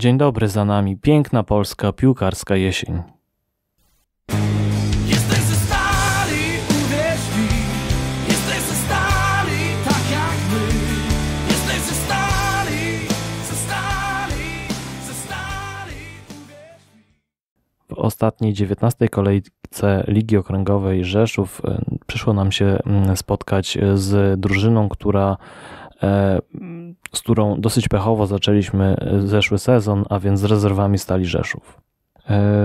Dzień dobry za nami, piękna polska piłkarska jesień. stali, stali, tak jak my. stali, stali, stali, W ostatniej, dziewiętnastej kolejce Ligi Okręgowej Rzeszów e, przyszło nam się mm, spotkać e, z drużyną, która e, z którą dosyć pechowo zaczęliśmy e, zeszły sezon, a więc z rezerwami Stali Rzeszów.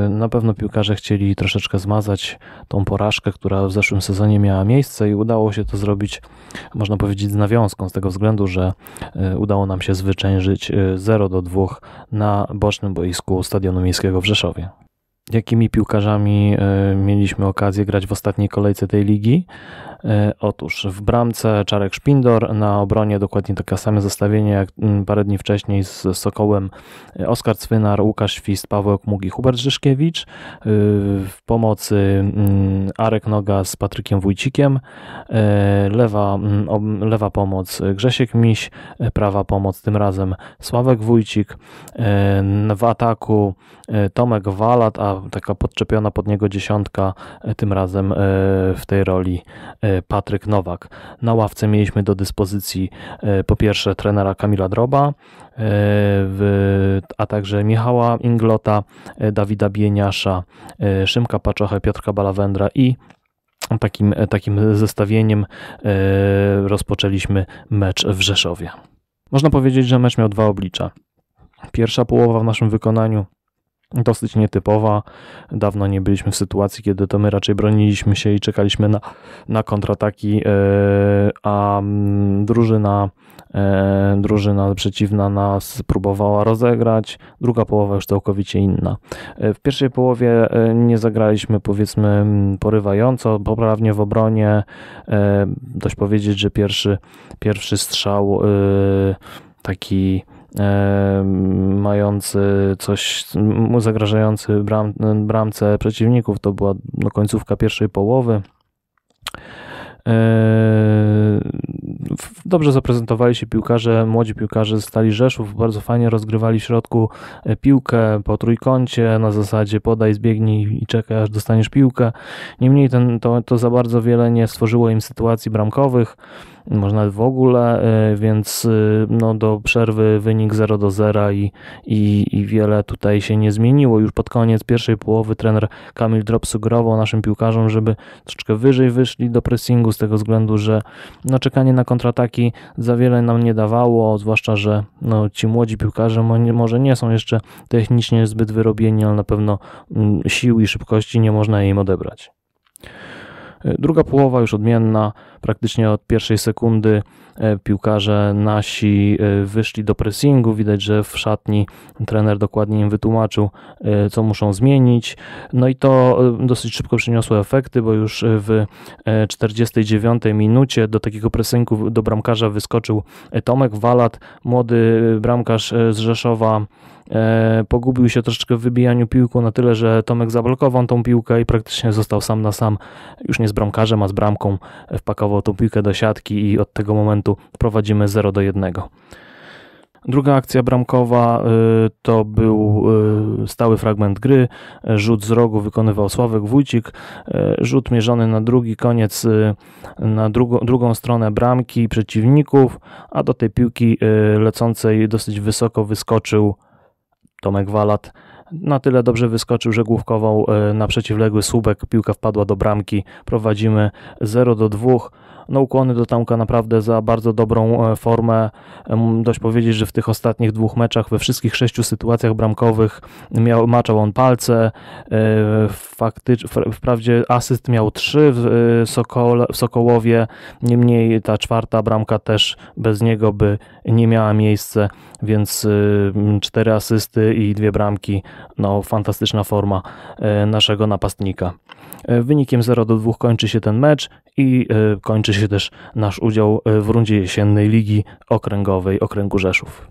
E, na pewno piłkarze chcieli troszeczkę zmazać tą porażkę, która w zeszłym sezonie miała miejsce i udało się to zrobić, można powiedzieć, z nawiązką, z tego względu, że e, udało nam się zwyciężyć 0 do 2 na bocznym boisku Stadionu Miejskiego w Rzeszowie. Jakimi piłkarzami mieliśmy okazję grać w ostatniej kolejce tej ligi? E, otóż w bramce Czarek Szpindor, na obronie dokładnie takie same zestawienie jak mm, parę dni wcześniej z Sokołem e, Oskar Cwynar, Łukasz Świst, Paweł Mugi, Hubert Rzyszkiewicz, e, w pomocy mm, Arek Noga z Patrykiem Wójcikiem, lewa, mm, lewa pomoc Grzesiek Miś, prawa pomoc tym razem Sławek Wójcik, w ataku Tomek Walat, a taka podczepiona pod niego dziesiątka tym razem w tej roli Patryk Nowak. Na ławce mieliśmy do dyspozycji e, po pierwsze trenera Kamila Droba, e, a także Michała Inglota, e, Dawida Bieniasza, Szymka Paczochę, Piotrka Balawendra i takim, takim zestawieniem rozpoczęliśmy mecz w Rzeszowie. Można powiedzieć, że mecz miał dwa oblicza. Pierwsza połowa w naszym wykonaniu dosyć nietypowa. Dawno nie byliśmy w sytuacji, kiedy to my raczej broniliśmy się i czekaliśmy na, na kontrataki, e, a mm, drużyna, e, drużyna przeciwna nas próbowała rozegrać. Druga połowa już całkowicie inna. E, w pierwszej połowie nie zagraliśmy powiedzmy mm, porywająco, poprawnie w obronie. Dość powiedzieć, że pierwszy, pierwszy strzał taki mający coś zagrażający bram, bramce przeciwników. To była no, końcówka pierwszej połowy. Dobrze zaprezentowali się piłkarze, młodzi piłkarze z Stali Rzeszów, bardzo fajnie rozgrywali w środku e, piłkę po trójkącie, na zasadzie podaj, zbiegnij i czekaj aż dostaniesz piłkę. Niemniej ten, to, to za bardzo wiele nie stworzyło im sytuacji bramkowych. Można nawet w ogóle, y, więc y, no, do przerwy wynik 0 do 0 i, i, i wiele tutaj się nie zmieniło. Już pod koniec pierwszej połowy trener Kamil Drop sugerował naszym piłkarzom, żeby troszeczkę wyżej wyszli do pressingu z tego względu, że no, czekanie na kontrataki za wiele nam nie dawało, zwłaszcza, że no, ci młodzi piłkarze może nie są jeszcze technicznie zbyt wyrobieni, ale na pewno mm, sił i szybkości nie można im odebrać. E, druga połowa już odmienna, praktycznie od pierwszej sekundy e, piłkarze nasi e, wyszli do pressingu, widać, że w szatni trener dokładnie im wytłumaczył, co muszą zmienić. No i to dosyć szybko przyniosło efekty, bo już w 49 minucie do takiego pressingu do bramkarza wyskoczył Tomek Walat, młody bramkarz z Rzeszowa, E, pogubił się troszeczkę w wybijaniu piłku na tyle, że Tomek zablokował tą piłkę i praktycznie został sam na sam, już nie z bramkarzem, a z bramką. Wpakował tą piłkę do siatki i od tego momentu prowadzimy 0 do 1. Druga akcja bramkowa y, to był y, stały fragment gry. Rzut z rogu wykonywał Sławek Wójcik. Y, rzut mierzony na drugi koniec, na drugą stronę bramki przeciwników, a do tej piłki lecącej dosyć wysoko wyskoczył Tomek Walat na tyle dobrze wyskoczył, że główkował e, na przeciwległy słupek, piłka wpadła do bramki, prowadzimy 0 do 2, no ukłony do Tamka naprawdę za bardzo dobrą e, formę. Dość powiedzieć, że w tych ostatnich dwóch meczach we wszystkich sześciu sytuacjach bramkowych miał, maczał on palce. E, Faktycz, wprawdzie asyst miał trzy w, e, Sokol, w Sokołowie, niemniej ta czwarta bramka też bez niego by nie miała miejsca, więc cztery asysty i dwie bramki. No fantastyczna forma naszego napastnika. Wynikiem 0 do 2 kończy się ten mecz i e, kończy się też nasz udział e, w rundzie jesiennej Ligi Okręgowej Okręgu Rzeszów.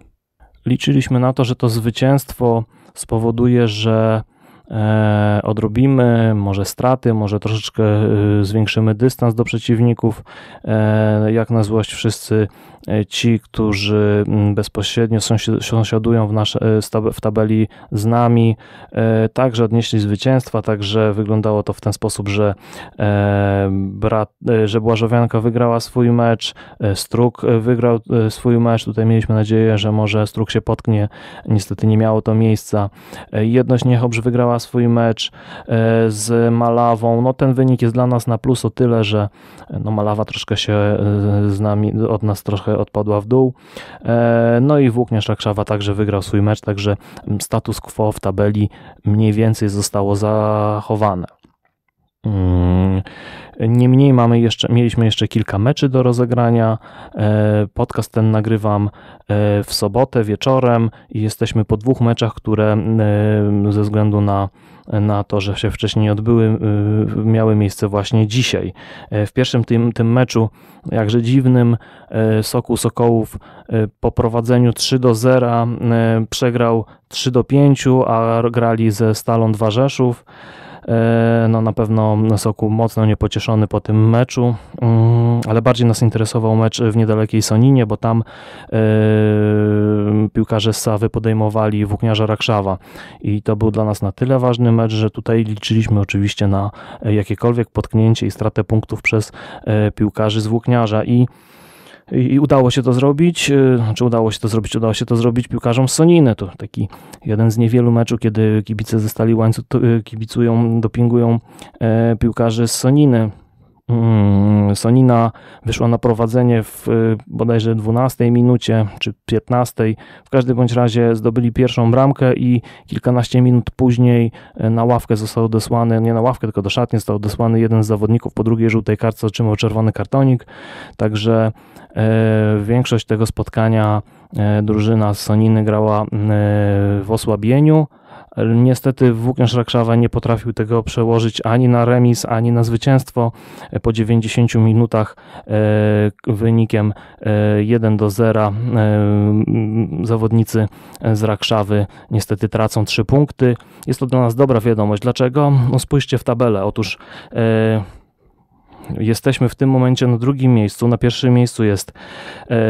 Liczyliśmy na to, że to zwycięstwo spowoduje, że E, odrobimy, może straty, może troszeczkę e, zwiększymy dystans do przeciwników. E, jak na złość wszyscy ci, którzy mm, bezpośrednio sąsiadują w, nasze, w tabeli z nami, także odnieśli zwycięstwa, także wyglądało to w ten sposób, że, brat, że Błażowianka wygrała swój mecz, Struk wygrał swój mecz, tutaj mieliśmy nadzieję, że może Struk się potknie, niestety nie miało to miejsca. Jedność Niechobrz wygrała rozegrała swój mecz e, z Malawą. No ten wynik jest dla nas na plus o tyle, że e, no Malawa troszkę się e, z nami, od nas trochę odpadła w dół. No i Włókniarz Rakszawa także wygrał swój mecz, także status quo w tabeli mniej więcej zostało zachowane. Mm. Niemniej mamy jeszcze, mieliśmy jeszcze kilka meczy do rozegrania. E, podcast ten nagrywam e, w sobotę wieczorem i jesteśmy po dwóch meczach, które e, ze względu na, na to, że się wcześniej odbyły, miały miejsce właśnie dzisiaj. W pierwszym tym, tym meczu, jakże dziwnym, Soku Sokołów po prowadzeniu 3 do 0 przegrał 3 do 5, a grali ze Stalą Dwa Rzeszów. E, no na pewno Soku mocno niepocieszony po tym meczu, mm, ale bardziej nas interesował mecz w niedalekiej Soninie, bo tam e, piłkarze z Sawy podejmowali włókniarza Rakszawa i to był dla nas na tyle ważny mecz, że tutaj liczyliśmy oczywiście na e, jakiekolwiek potknięcie i stratę punktów przez piłkarzy z włókniarza i i udało się to zrobić, y, znaczy udało się to zrobić, udało się to zrobić piłkarzom Soniny, to taki jeden z niewielu meczów, kiedy kibice ze Stali Łańcuch y, kibicują, dopingują e, piłkarzy z Soniny. Mm, Sonina wyszła na prowadzenie w y, bodajże 12 minucie czy 15. W każdym bądź razie zdobyli pierwszą bramkę i kilkanaście minut później y, na ławkę został odesłany, nie na ławkę, tylko do szatni został odesłany jeden z zawodników po drugiej żółtej kartce otrzymał czerwony kartonik. Także y, większość tego spotkania drużyna z Soniny grała w osłabieniu. Niestety Włókniarz Rakszawa nie potrafił tego przełożyć ani na remis, ani na zwycięstwo. E, po 90 minutach e, wynikiem 1 e, do 0 zawodnicy z Rakszawy niestety tracą 3 punkty. Jest to dla nas dobra wiadomość. Dlaczego? No spójrzcie w tabelę. Otóż Jesteśmy w tym momencie na drugim miejscu. Na pierwszym miejscu jest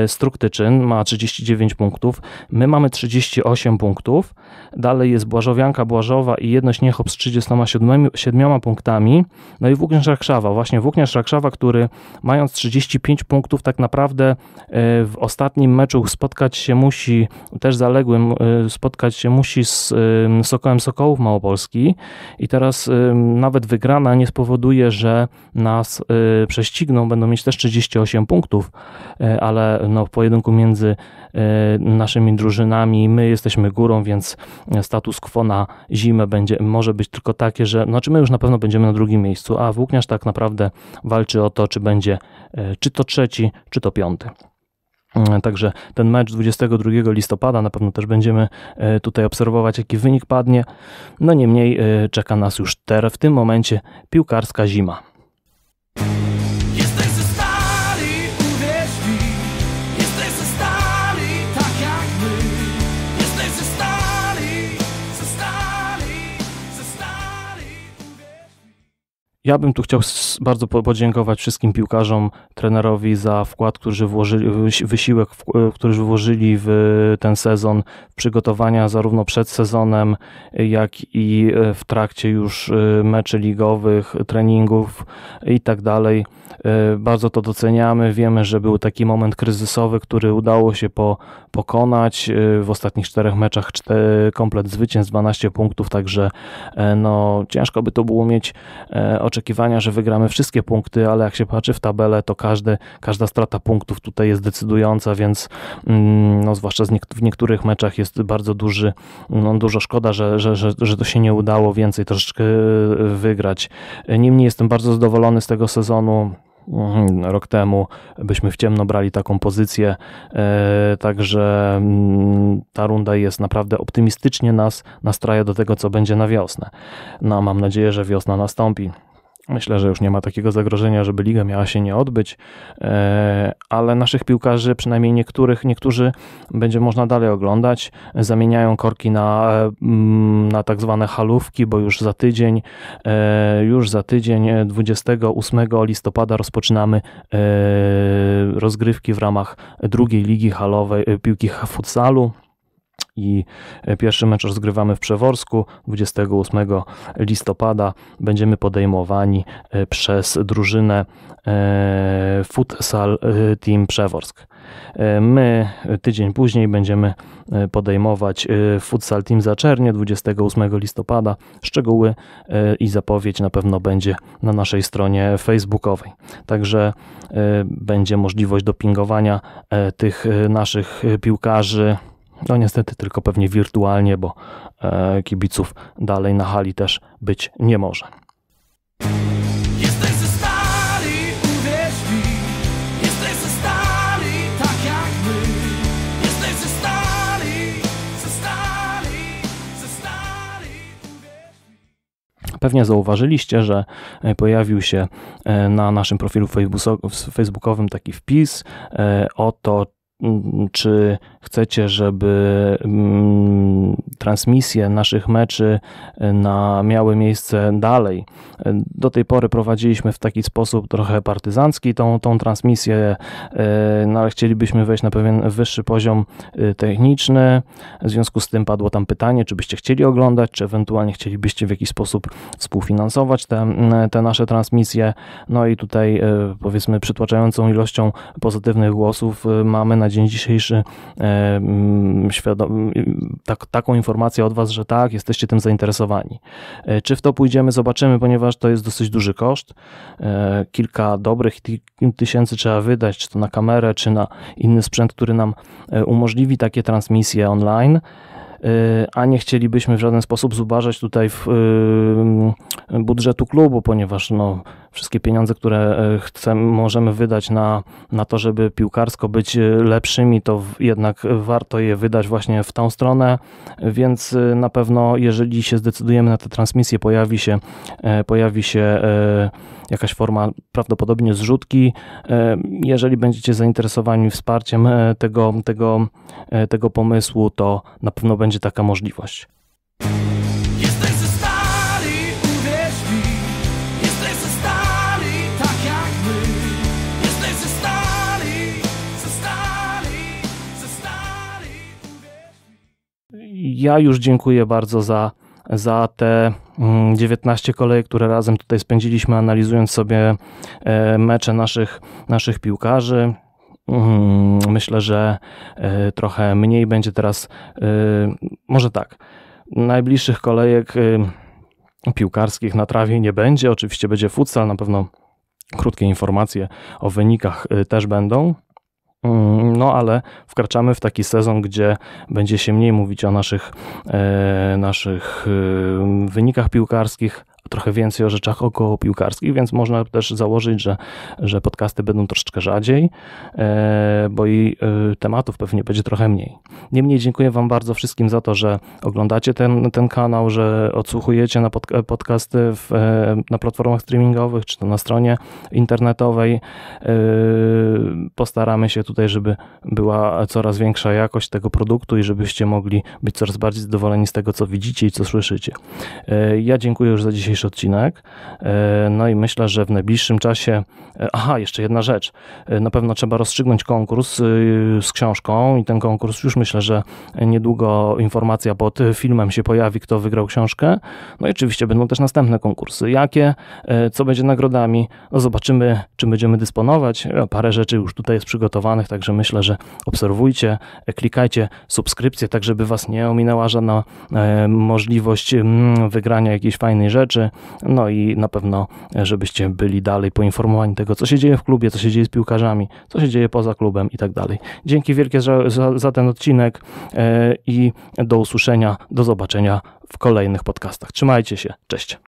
Struktyczyn, ma 39 punktów. My mamy 38 punktów. Dalej jest Błażowianka Błażowa i Jedność Niechop z 37 punktami. No i Włókniarz Rakszawa. Właśnie Włókniarz Rakszawa, który mając 35 punktów tak naprawdę e, w ostatnim meczu spotkać się musi, też zaległym, e, spotkać się musi z Sokołem Sokołów Małopolski i teraz nawet wygrana nie spowoduje, że nas e, prześcigną, będą mieć też 38 punktów, ale no w pojedynku między E, naszymi drużynami. My jesteśmy górą, więc status quo na zimę będzie, może być tylko takie, że znaczy my już na pewno będziemy na drugim miejscu, a Włókniarz tak naprawdę walczy o to, czy będzie e, czy to trzeci, czy to piąty. E, także ten mecz 22 listopada na pewno też będziemy tutaj obserwować, jaki wynik padnie. No niemniej czeka nas już ter w tym momencie piłkarska zima. Ja bym tu chciał bardzo podziękować wszystkim piłkarzom, trenerowi za wkład, którzy włożyli, wysiłek, e, który włożyli w ten sezon, przygotowania zarówno przed sezonem, jak i e, w trakcie już e, meczy ligowych, treningów i tak dalej. Bardzo to doceniamy. Wiemy, że był taki moment kryzysowy, który udało się po, pokonać. W ostatnich czterech meczach komplet zwycięstw, 12 punktów, także no, ciężko by to było mieć oczekiwania, że wygramy wszystkie punkty, ale jak się patrzy w tabelę, to każdy, każda strata punktów tutaj jest decydująca, więc mm, no, zwłaszcza w niektórych meczach jest bardzo duży, no, dużo szkoda, że, że, że, że to się nie udało więcej troszeczkę e, wygrać. Niemniej jestem bardzo zadowolony z tego sezonu mhm, rok temu byśmy w ciemno brali taką pozycję, e, także mm, ta runda jest naprawdę optymistycznie nas nastraja do tego, co będzie na wiosnę. No, mam nadzieję, że wiosna nastąpi. Myślę, że już nie ma takiego zagrożenia, żeby liga miała się nie odbyć, e, ale naszych piłkarzy, przynajmniej niektórych, niektórzy będzie można dalej oglądać. Zamieniają korki na, mm, na tak zwane halówki, bo już za tydzień, e, już za tydzień, 28 e, listopada rozpoczynamy rozgrywki w ramach drugiej ligi halowej piłki futsalu i e, pierwszy mecz rozgrywamy w Przeworsku 28 listopada. Będziemy podejmowani e, przez drużynę e, Futsal Team Przeworsk. My tydzień później będziemy podejmować Futsal Team Zaczernie 28 listopada. Szczegóły i zapowiedź na pewno będzie na naszej stronie facebookowej. Także będzie możliwość dopingowania tych naszych piłkarzy no niestety tylko pewnie wirtualnie, bo e, kibiców dalej na hali też być nie może. Tak pewnie zauważyliście, że e, pojawił się e, na naszym profilu facebookowym taki wpis o to, czy chcecie, żeby mm, transmisje naszych meczy e, na, miały miejsce dalej. E, do tej pory prowadziliśmy w taki sposób trochę partyzancki tą, tą transmisję, e, no ale chcielibyśmy wejść na pewien wyższy poziom techniczny. W związku z tym padło tam pytanie, czy byście chcieli oglądać, czy ewentualnie chcielibyście w jakiś sposób współfinansować te, te nasze transmisje. No i tutaj powiedzmy przytłaczającą ilością pozytywnych głosów mamy na dzień dzisiejszy Mm, świadom, tak, taką informację od Was, że tak, jesteście tym zainteresowani. E, czy w to pójdziemy, zobaczymy, ponieważ to jest dosyć duży koszt. E, kilka dobrych tysięcy trzeba wydać, czy to na kamerę, czy na inny sprzęt, który nam e, umożliwi takie transmisje online a nie chcielibyśmy w żaden sposób zubażać tutaj w, budżetu klubu, ponieważ no, wszystkie pieniądze, które e, chcemy, możemy wydać na, na to, żeby piłkarsko być e, lepszymi, to jednak warto je wydać właśnie w tą stronę, więc e, na pewno jeżeli się zdecydujemy na tę transmisję, pojawi się, pojawi się jakaś forma prawdopodobnie zrzutki. Jeżeli będziecie zainteresowani wsparciem tego, tego, tego pomysłu, to na pewno będzie taka możliwość. ja już dziękuję bardzo za, za te 19 mm, koleje, które razem tutaj spędziliśmy, analizując sobie e, mecze naszych, naszych piłkarzy. Mm, myślę, że e, trochę mniej będzie teraz, e, może tak, najbliższych kolejek y, piłkarskich na trawie nie będzie. Oczywiście będzie futsal, na pewno krótkie informacje o wynikach y, też będą. Mm, no, ale wkraczamy w taki sezon, gdzie będzie się mniej mówić o naszych, e, naszych e, wynikach piłkarskich, trochę więcej o rzeczach około piłkarskich, więc można też założyć, że, że podcasty będą troszeczkę rzadziej, e, bo i e, tematów pewnie będzie trochę mniej. Niemniej dziękuję Wam bardzo wszystkim za to, że oglądacie ten, ten kanał, że odsłuchujecie na pod, podcasty w, e, na platformach streamingowych, czy to na stronie internetowej. Postaramy się tutaj, żeby była coraz większa jakość tego produktu i żebyście mogli być coraz bardziej zadowoleni z tego, co widzicie i co słyszycie. Ja dziękuję już za dzisiaj dzisiejszy odcinek. E, no i myślę, że w najbliższym czasie. E, aha, jeszcze jedna rzecz. E, na pewno trzeba rozstrzygnąć konkurs z książką, i ten konkurs już myślę, że niedługo informacja pod filmem się pojawi, kto wygrał książkę. No i oczywiście będą też następne konkursy. Jakie, co będzie nagrodami, no zobaczymy, czym będziemy dysponować. Parę rzeczy już tutaj jest przygotowanych, także myślę, że obserwujcie, klikajcie subskrypcję, tak żeby Was nie ominęła żadna możliwość mm, wygrania jakiejś fajnej rzeczy no i na pewno, żebyście byli dalej poinformowani tego, co się dzieje w klubie, co się dzieje z piłkarzami, co się dzieje poza klubem i tak dalej. Dzięki wielkie za, za ten odcinek e, i do usłyszenia, do zobaczenia w kolejnych podcastach. Trzymajcie się, cześć.